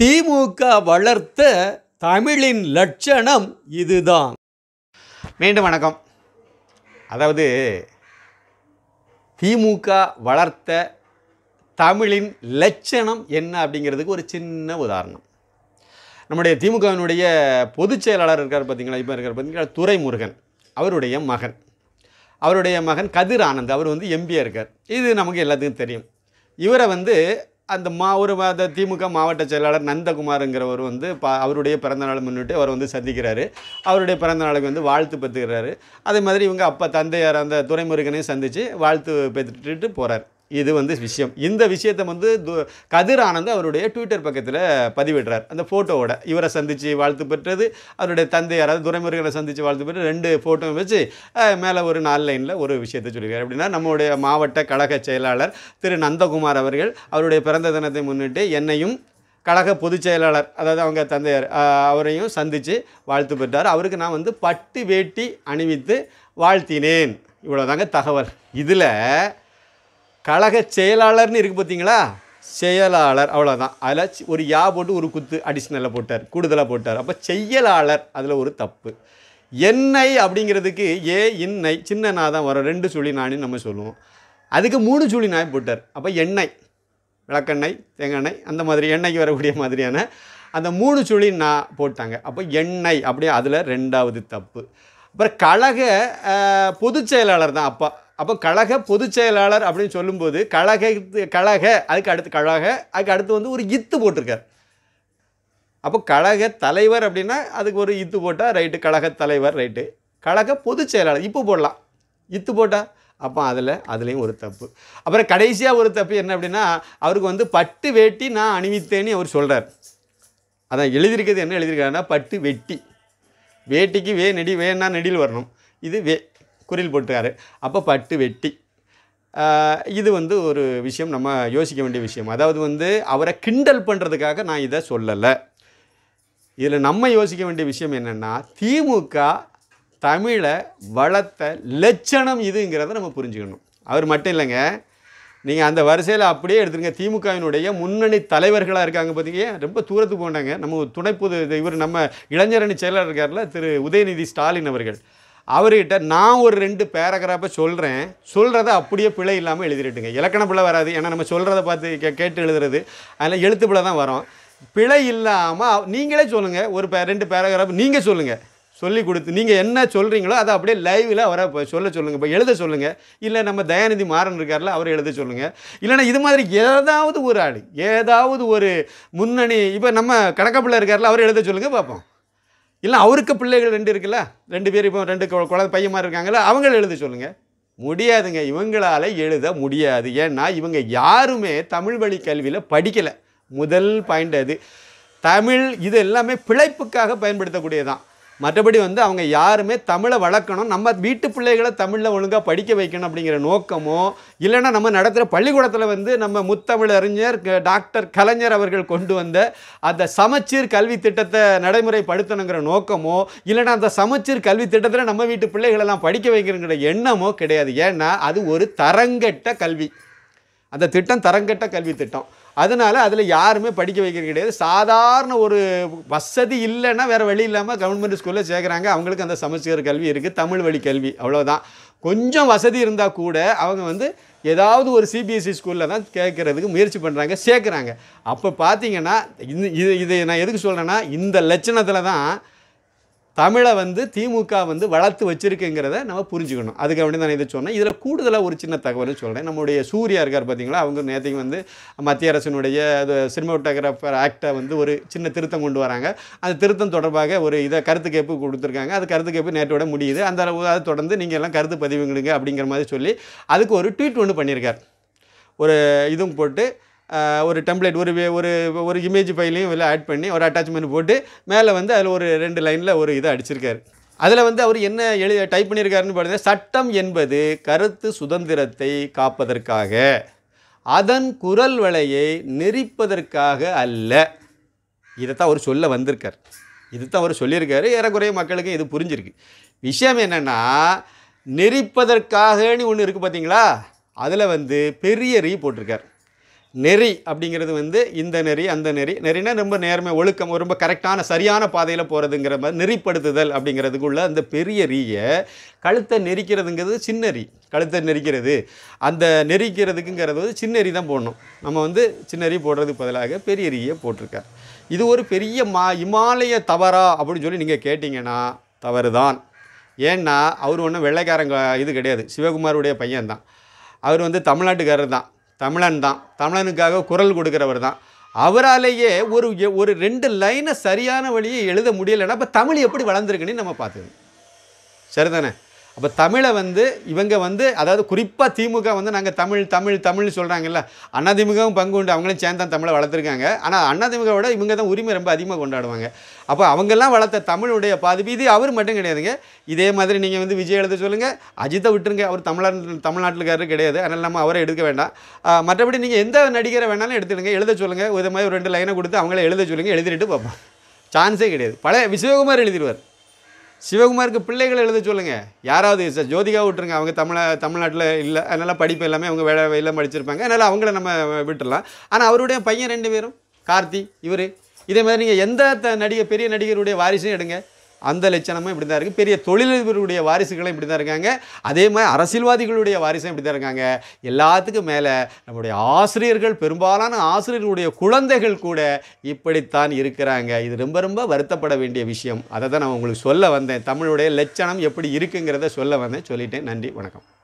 திமுக வளர்த்த தமிழின் லட்சணம் இதுதான் மீண்டும் வணக்கம் அதாவது திமுக வளர்த்த தமிழின் லட்சணம் என்ன அப்படிங்கிறதுக்கு ஒரு சின்ன உதாரணம் நம்முடைய திமுகவினுடைய பொதுச் செயலாளர் இருக்கார் பார்த்தீங்களா இப்போ இருக்கார் பார்த்தீங்கன்னா துரைமுருகன் அவருடைய மகன் அவருடைய மகன் கதிர் ஆனந்த் அவர் வந்து எம்பியாக இருக்கார் இது நமக்கு எல்லாத்துக்கும் தெரியும் இவரை வந்து அந்த மா ஒரு அந்த திமுக மாவட்ட செயலாளர் நந்தகுமாருங்கிறவர் வந்து பா அவருடைய பிறந்தநாளை முன்னிட்டு அவர் வந்து சந்திக்கிறாரு அவருடைய பிறந்த நாளுக்கு வந்து வாழ்த்து பெற்றுக்கிறாரு அதே மாதிரி இவங்க அப்போ தந்தையார் அந்த துறைமுருகனையும் சந்தித்து வாழ்த்து பெற்றுட்டு போகிறார் இது வந்து விஷயம் இந்த விஷயத்தை வந்து கதிர் ஆனந்த் அவருடைய ட்விட்டர் பக்கத்தில் பதிவிடுறார் அந்த ஃபோட்டோவோட இவரை சந்தித்து வாழ்த்து பெற்றது அவருடைய தந்தையாராவது துறைமுருகனை சந்தித்து வாழ்த்து பெற்று ரெண்டு ஃபோட்டோ வச்சு மேலே ஒரு நாலு லைனில் ஒரு விஷயத்தை சொல்லுவார் அப்படின்னா நம்முடைய மாவட்ட கழக செயலாளர் திரு நந்தகுமார் அவர்கள் அவருடைய பிறந்த தினத்தை முன்னிட்டு என்னையும் கழக பொதுச் செயலாளர் அதாவது அவங்க தந்தையார் அவரையும் சந்தித்து வாழ்த்து பெற்றார் அவருக்கு நான் வந்து பட்டு வேட்டி அணிவித்து வாழ்த்தினேன் இவ்வளோதாங்க தகவல் இதில் கழக செயலாளர்னு இருக்குது பார்த்தீங்களா செயலாளர் அவ்வளோதான் அதில் ஒரு யா போட்டு ஒரு குத்து அடிஷ்னலாக போட்டார் கூடுதலாக போட்டார் அப்போ செயலாளர் அதில் ஒரு தப்பு என்னை அப்படிங்கிறதுக்கு ஏ இன்னை சின்ன நான் தான் வரும் ரெண்டு சுழி நான்னு நம்ம சொல்லுவோம் அதுக்கு மூணு சுழி நாய் போட்டார் அப்போ எண்ணெய் விளக்கெண்ணெய் தேங்காய் அந்த மாதிரி எண்ணெய்க்கு வரக்கூடிய மாதிரியான அந்த மூணு சுழி நான் போட்டாங்க அப்போ எண்ணெய் அப்படியே அதில் ரெண்டாவது தப்பு அப்புறம் கழக பொதுச் செயலாளர் தான் அப்பா அப்போ கழக பொதுச் செயலாளர் அப்படின்னு சொல்லும்போது கழக கழக அதுக்கு அடுத்து கழக அதுக்கு அடுத்து வந்து ஒரு இத்து போட்டிருக்கார் அப்போ கழக தலைவர் அப்படின்னா அதுக்கு ஒரு இத்து போட்டால் ரைட்டு கழக தலைவர் ரைட்டு கழக பொதுச் செயலாளர் இப்போ போடலாம் இத்து போட்டால் அப்போ அதில் அதுலேயும் ஒரு தப்பு அப்புறம் கடைசியாக ஒரு தப்பு என்ன அப்படின்னா அவருக்கு வந்து பட்டு வேட்டி நான் அணிவித்தேன்னு அவர் சொல்கிறார் அதான் எழுதியிருக்கிறது என்ன எழுதியிருக்காருன்னா பட்டு வெட்டி வேட்டிக்கு வே நெடி வேணா நெடியில் வரணும் இது வே குரில் போட்டுக்காரு அப்போ பட்டு வெட்டி இது வந்து ஒரு விஷயம் நம்ம யோசிக்க வேண்டிய விஷயம் அதாவது வந்து அவரை கிண்டல் பண்ணுறதுக்காக நான் இதை சொல்லலை இதில் நம்ம யோசிக்க வேண்டிய விஷயம் என்னென்னா திமுக தமிழை வளர்த்த லட்சணம் இதுங்கிறத நம்ம புரிஞ்சுக்கணும் அவர் மட்டும் இல்லைங்க நீங்கள் அந்த வரிசையில் அப்படியே எடுத்துருங்க திமுகவினுடைய முன்னணி தலைவர்களாக இருக்காங்க பார்த்தீங்க ரொம்ப தூரத்துக்கு போனாங்க நம்ம துணை பொது இவர் நம்ம இளைஞரணி செயலாளர் இருக்கார்ல திரு உதயநிதி ஸ்டாலின் அவர்கள் அவர்கிட்ட நான் ஒரு ரெண்டு பேராகிராஃபை சொல்கிறேன் சொல்கிறத அப்படியே பிழை இல்லாமல் எழுதிட்டுங்க இலக்கண பிழை வராது ஏன்னா நம்ம சொல்கிறத பார்த்து கே கேட்டு எழுதுறது அதில் எழுத்து பிழை தான் வரும் பிழை இல்லாமல் நீங்களே சொல்லுங்கள் ஒரு ரெண்டு பேராகிராஃப் நீங்கள் சொல்லுங்கள் சொல்லி கொடுத்து நீங்கள் என்ன சொல்கிறீங்களோ அதை அப்படியே லைவில் அவரை இப்போ சொல்ல சொல்லுங்கள் இப்போ எழுத சொல்லுங்கள் இல்லை நம்ம தயாநிதி மாறன் இருக்கார்ல அவர் எழுத சொல்லுங்கள் இல்லைன்னா இது மாதிரி ஏதாவது ஒரு ஆள் ஏதாவது ஒரு முன்னணி இப்போ நம்ம கணக்கப்பிள்ளை இருக்கார்ல அவர் எழுத சொல்லுங்கள் பார்ப்போம் இல்லை அவருக்கு பிள்ளைகள் ரெண்டு இருக்குல்ல ரெண்டு பேர் இப்போ ரெண்டு குழந்தை பையன் மாதிரி இருக்காங்களா அவங்கள எழுத சொல்லுங்கள் முடியாதுங்க இவங்களால் எழுத முடியாது ஏன்னா இவங்க யாருமே தமிழ் வழி கல்வியில் படிக்கலை முதல் பாயிண்ட் அது தமிழ் இது எல்லாமே பிழைப்புக்காக பயன்படுத்தக்கூடியதான் மற்றபடி வந்து அவங்க யாருமே தமிழை வளர்க்கணும் நம்ம வீட்டு பிள்ளைகளை தமிழில் ஒழுங்காக படிக்க வைக்கணும் அப்படிங்கிற நோக்கமோ இல்லைன்னா நம்ம நடத்துகிற பள்ளிக்கூடத்தில் வந்து நம்ம முத்தமிழ் அறிஞர் டாக்டர் கலைஞர் அவர்கள் கொண்டு வந்த அந்த சமச்சீர் கல்வி திட்டத்தை நடைமுறைப்படுத்தணுங்கிற நோக்கமோ இல்லைன்னா அந்த சமச்சீர் கல்வி திட்டத்தில் நம்ம வீட்டு பிள்ளைகளெல்லாம் படிக்க வைக்கணுங்கிற எண்ணமோ கிடையாது ஏன்னா அது ஒரு தரங்கட்ட கல்வி அந்த திட்டம் தரங்கட்ட கல்வி திட்டம் அதனால் அதில் யாருமே படிக்க வைக்கிறது கிடையாது சாதாரண ஒரு வசதி இல்லைன்னா வேறு வழி இல்லாமல் கவர்மெண்ட் ஸ்கூலில் சேர்க்குறாங்க அவங்களுக்கு அந்த சமச்சீர் கல்வி இருக்குது தமிழ் வழி கல்வி அவ்வளோதான் கொஞ்சம் வசதி இருந்தால் கூட அவங்க வந்து ஏதாவது ஒரு சிபிஎஸ்சி ஸ்கூலில் e தான் கேட்குறதுக்கு முயற்சி பண்ணுறாங்க சேர்க்குறாங்க அப்போ பார்த்தீங்கன்னா இது இது இதை நான் எதுக்கு சொல்கிறேன்னா இந்த லட்சணத்தில் தான் தமிழை வந்து திமுக வந்து வளர்த்து வச்சுருக்குங்கிறத நம்ம புரிஞ்சுக்கணும் அதுக்கு அப்படி நான் இதை சொன்னேன் இதில் கூடுதலாக ஒரு சின்ன தகவல் சொல்கிறேன் நம்முடைய சூர்யா இருக்கார் பார்த்தீங்களா அவங்க நேற்றுக்கு வந்து மத்திய அரசினுடைய அது சினிமாட்டோகிராஃபர் ஆக்டை வந்து ஒரு சின்ன திருத்தம் கொண்டு வராங்க அந்த திருத்தம் தொடர்பாக ஒரு இதை கருத்து கொடுத்துருக்காங்க அது கருத்து நேற்றோட முடியுது அந்த அதை தொடர்ந்து நீங்கள் எல்லாம் கருத்து பதிவுங்களுங்க அப்படிங்கிற மாதிரி சொல்லி அதுக்கு ஒரு ட்வீட் ஒன்று பண்ணியிருக்கார் ஒரு இதுவும் போட்டு ஒரு டெம்ப்ளேட் ஒரு ஒரு ஒரு இமேஜ் ஃபைலையும் இதில் ஆட் பண்ணி ஒரு அட்டாச்மெண்ட் போட்டு மேலே வந்து அதில் ஒரு ரெண்டு லைனில் ஒரு இதை அடிச்சிருக்காரு அதில் வந்து அவர் என்ன எழு டைப் பண்ணியிருக்காருன்னு பார்த்தீங்கன்னா சட்டம் என்பது கருத்து சுதந்திரத்தை காப்பதற்காக அதன் குரல் வலையை நெறிப்பதற்காக அல்ல இதை தான் அவர் சொல்ல வந்திருக்கார் இது தான் அவர் சொல்லியிருக்காரு ஏறக்குறைய மக்களுக்கு இது புரிஞ்சிருக்கு விஷயம் என்னென்னா நெறிப்பதற்காகனு ஒன்று இருக்குது பார்த்தீங்களா அதில் வந்து பெரிய ரீ போட்டிருக்கார் நெறி அப்படிங்கிறது வந்து இந்த நெறி அந்த நெறி நெறினா ரொம்ப நேர்மை ஒழுக்கம் ரொம்ப கரெக்டான சரியான பாதையில் போகிறதுங்கிற மாதிரி நெறிப்படுத்துதல் அப்படிங்கிறதுக்குள்ள அந்த பெரிய ரீயை கழுத்தை நெரிக்கிறதுங்கிறது சின்னறி கழுத்தை நெரிக்கிறது அந்த நெரிக்கிறதுக்குங்கிறது வந்து சின்னறி தான் போடணும் நம்ம வந்து சின்னறி போடுறதுக்கு பதிலாக பெரிய ரீயை போட்டிருக்கார் இது ஒரு பெரிய மா இமாலய தவறா அப்படின்னு சொல்லி நீங்கள் கேட்டிங்கன்னா தவறு தான் ஏன்னா அவர் ஒன்றும் வெள்ளைக்காரங்க இது கிடையாது சிவகுமாருடைய பையன்தான் அவர் வந்து தமிழ்நாட்டுக்காரர் தான் தமிழன் தான் தமிழனுக்காக குரல் கொடுக்குறவர் தான் அவராலேயே ஒரு ஒரு ரெண்டு லைனை சரியான வழியை எழுத முடியலைன்னா இப்போ தமிழ் எப்படி வளர்ந்துருக்குன்னு நம்ம பார்த்துக்கணும் சரிதானே அப்போ தமிழை வந்து இவங்க வந்து அதாவது குறிப்பாக திமுக வந்து நாங்கள் தமிழ் தமிழ் தமிழ்னு சொல்கிறாங்கல்ல அதிமுகவும் பங்கு உண்டு அவங்களும் சேர்ந்து தான் தமிழை வளர்த்துருக்காங்க ஆனால் அதிமுக விட இவங்க தான் உரிமை ரொம்ப அதிகமாக கொண்டாடுவாங்க அப்போ அவங்கெல்லாம் வளர்த்த தமிழுடைய பாதிப்பு இது அவர் மட்டும் கிடையாதுங்க இதே மாதிரி நீங்கள் வந்து விஜய் எழுத சொல்லுங்கள் அஜித்தை விட்டுருங்க அவர் தமிழ்நாடு தமிழ்நாட்டுக்காரர் கிடையாது அதனால் நம்ம அவரை எடுக்க வேண்டாம் மற்றபடி நீங்கள் எந்த நடிகரை வேணாலும் எடுத்துடுங்க எழுத சொல்லுங்கள் இதை மாதிரி ஒரு ரெண்டு லைனை கொடுத்து அவங்கள எழுத சொல்லுங்கள் எழுதிட்டு பார்ப்போம் சான்ஸே கிடையாது பழைய விஸ்வகுமார் எழுதிடுவார் சிவகுமாருக்கு பிள்ளைகளை எழுத சொல்லுங்கள் யாராவது சார் ஜோதிகா விட்டுருங்க அவங்க தமிழ தமிழ்நாட்டில் இல்லை அதனால் படிப்பு எல்லாமே அவங்க வேலை வெளியில் படிச்சிருப்பாங்க அதனால் அவங்கள நம்ம விட்டுடலாம் ஆனால் அவருடைய பையன் ரெண்டு பேரும் கார்த்தி இவர் இதே மாதிரி நீங்கள் எந்த நடிகை பெரிய நடிகருடைய வாரிசும் எடுங்க அந்த லட்சணமும் இப்படி தான் இருக்குது பெரிய தொழிலதிபருடைய வாரிசுகளும் இப்படி தான் இருக்காங்க அதே மாதிரி அரசியல்வாதிகளுடைய வாரிசும் இப்படி தான் இருக்காங்க எல்லாத்துக்கும் மேலே நம்முடைய ஆசிரியர்கள் பெரும்பாலான ஆசிரியர்களுடைய குழந்தைகள் கூட இப்படித்தான் இருக்கிறாங்க இது ரொம்ப ரொம்ப வருத்தப்பட வேண்டிய விஷயம் அதை தான் நான் உங்களுக்கு சொல்ல வந்தேன் தமிழுடைய லட்சணம் எப்படி இருக்குங்கிறத சொல்ல வந்தேன் சொல்லிட்டேன் நன்றி வணக்கம்